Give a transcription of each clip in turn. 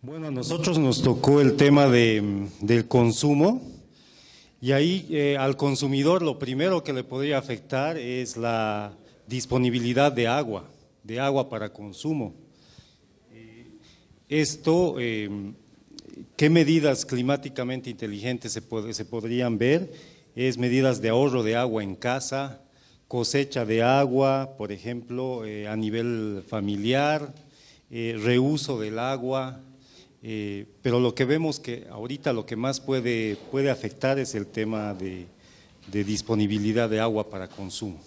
Bueno, a nosotros nos tocó el tema del consumo y ahí eh, al consumidor lo primero que le podría afectar es la disponibilidad de agua, de agua para consumo. Eh, esto, em, ¿qué medidas climáticamente inteligentes se, podrían ver? Es medidas de ahorro de agua en casa, cosecha de agua, por ejemplo, eh, a nivel familiar, reuso del agua, eh, pero lo que vemos que ahorita lo que más puede, afectar es el tema de, de disponibilidad de agua para consumo.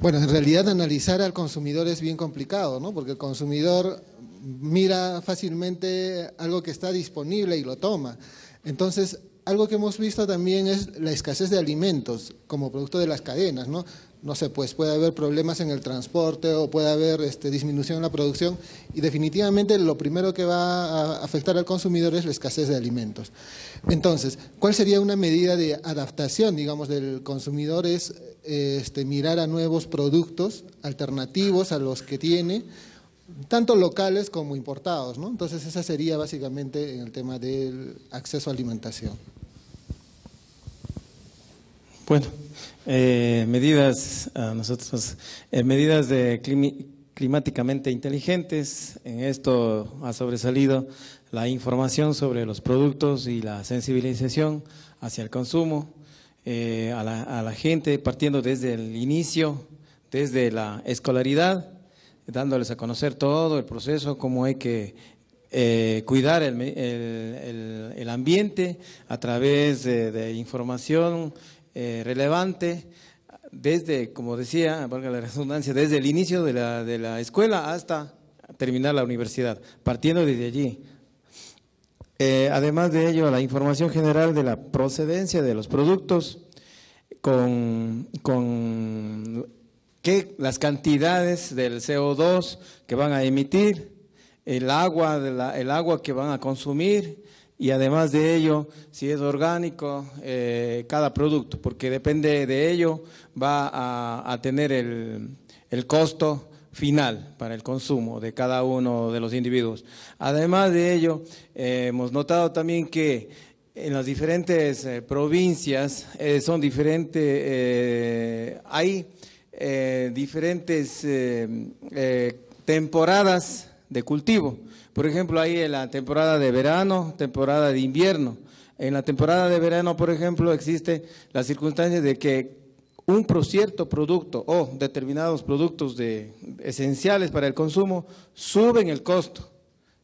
Bueno, en realidad analizar al consumidor es bien complicado, ¿no? Porque el consumidor mira fácilmente algo que está disponible y lo toma. Entonces, algo que hemos visto también es la escasez de alimentos como producto de las cadenas, ¿no? no sé, pues puede haber problemas en el transporte o puede haber este, disminución en la producción y definitivamente lo primero que va a afectar al consumidor es la escasez de alimentos. Entonces, ¿cuál sería una medida de adaptación, digamos, del consumidor? Es este, mirar a nuevos productos alternativos a los que tiene, tanto locales como importados, ¿no? Entonces, esa sería básicamente el tema del acceso a alimentación. Bueno, eh, medidas, nosotros, eh, medidas de climáticamente inteligentes, en esto ha sobresalido la información sobre los productos y la sensibilización hacia el consumo, eh, a, la, gente, partiendo desde el inicio, desde la escolaridad, dándoles a conocer todo el proceso, cómo hay que cuidar el, ambiente a través de información eh, relevante desde, como decía, valga la redundancia, desde el inicio de la, de la escuela hasta terminar la universidad, partiendo desde allí. Eh, además de ello, la información general de la procedencia de los productos, con, con las cantidades del CO2 que van a emitir, el agua, de la, el agua que van a consumir, y además de ello, si es orgánico, eh, cada producto, porque depende de ello, va a, tener el, el, costo final para el consumo de cada uno de los individuos. Además de ello, eh, hemos notado también que en las diferentes eh, provincias son hay diferentes temporadas de cultivo. Por ejemplo, ahí en la temporada de verano, temporada de invierno. En la temporada de verano, por ejemplo, existe la circunstancia de que un cierto producto o determinados productos de, esenciales para el consumo suben el costo,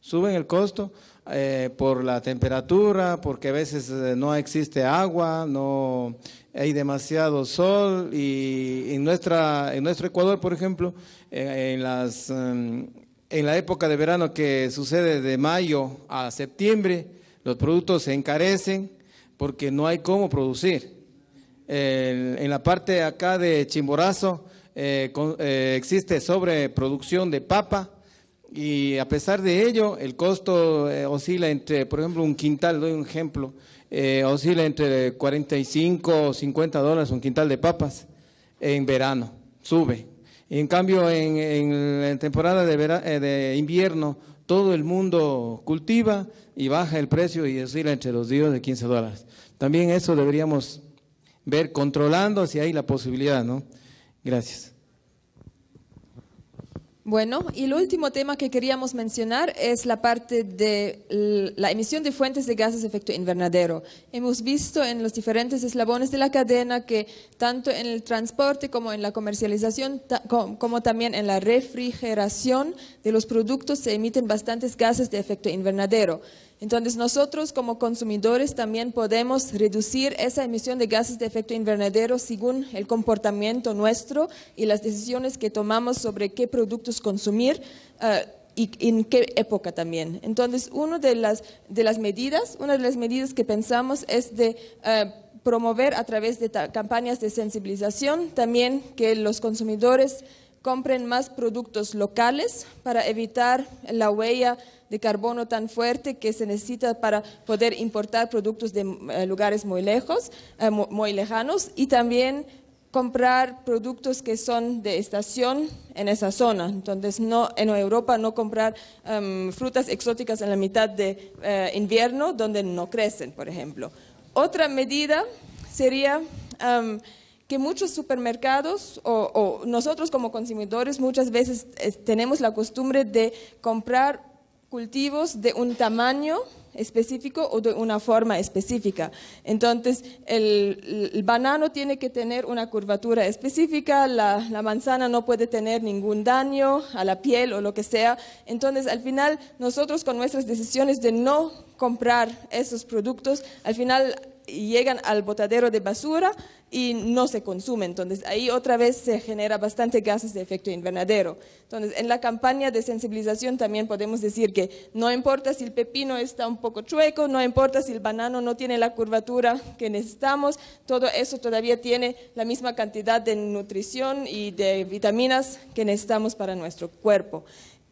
suben el costo eh, por la temperatura, porque a veces eh, no existe agua, no hay demasiado sol y en, nuestra, en nuestro Ecuador, por ejemplo, eh, en las... Em, en la época de verano que sucede de mayo a septiembre, los productos se encarecen porque no hay cómo producir. en la parte acá de Chimborazo eh, eh, existe sobreproducción de papa y a pesar de ello el costo eh, oscila entre, por ejemplo, un quintal, doy un ejemplo, oscila entre 45 o 50 dólares un quintal de papas en verano, sube en cambio, en, temporada eh, de, invierno, todo el mundo cultiva y baja el precio y oscila entre los días de 15 dólares. También eso deberíamos ver controlando si hay la posibilidad, ¿no? Gracias. Bueno, y el último tema que queríamos mencionar es la parte de la emisión de fuentes de gases de efecto invernadero. Hemos visto en los diferentes eslabones de la cadena que tanto en el transporte como en la comercialización, como también en la refrigeración de los productos se emiten bastantes gases de efecto invernadero. Entonces nosotros como consumidores también podemos reducir esa emisión de gases de efecto invernadero según el comportamiento nuestro y las decisiones que tomamos sobre qué productos consumir. Eh, y en qué época también. Entonces, una de las, de las medidas, una de las medidas que pensamos es de eh, promover a través de campañas de sensibilización también que los consumidores compren más productos locales para evitar la huella de carbono tan fuerte que se necesita para poder importar productos de eh, lugares muy lejos, eh, muy lejanos y también comprar productos que son de estación en esa zona. Entonces, no en Europa no comprar em, frutas exóticas en la mitad de eh, invierno donde no crecen, por ejemplo. Otra medida sería em, que muchos supermercados o, nosotros como consumidores muchas veces eh, tenemos la costumbre de comprar cultivos de un tamaño específico o de una forma específica. Entonces, el, banano tiene que tener una curvatura específica, la, la, manzana no puede tener ningún daño a la piel o lo que sea. Entonces, al final, nosotros con nuestras decisiones de no comprar esos productos, al final llegan al botadero de basura y no se consumen. Entonces, ahí otra vez se genera bastante gases de efecto invernadero. Entonces, en la campaña de sensibilización también podemos decir que no importa si el pepino está un poco poco chueco, no importa si el banano no tiene la curvatura que necesitamos, todo eso todavía tiene la misma cantidad de nutrición y de vitaminas que necesitamos para nuestro cuerpo.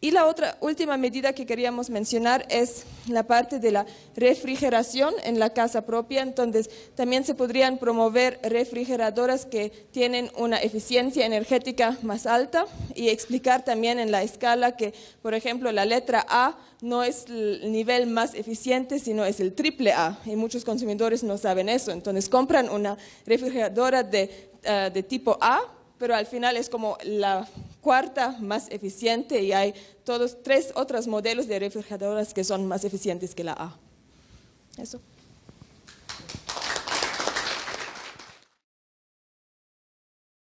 Y la otra última medida que queríamos mencionar es la parte de la refrigeración en la casa propia. Entonces, también se podrían promover refrigeradoras que tienen una eficiencia energética más alta y explicar también en la escala que, por ejemplo, la letra A no es el nivel más eficiente, sino es el triple A. Y muchos consumidores no saben eso. Entonces, compran una refrigeradora de, eh, de tipo A, pero al final es como la cuarta más eficiente y hay todos tres otros modelos de refrigeradoras que son más eficientes que la A. Eso.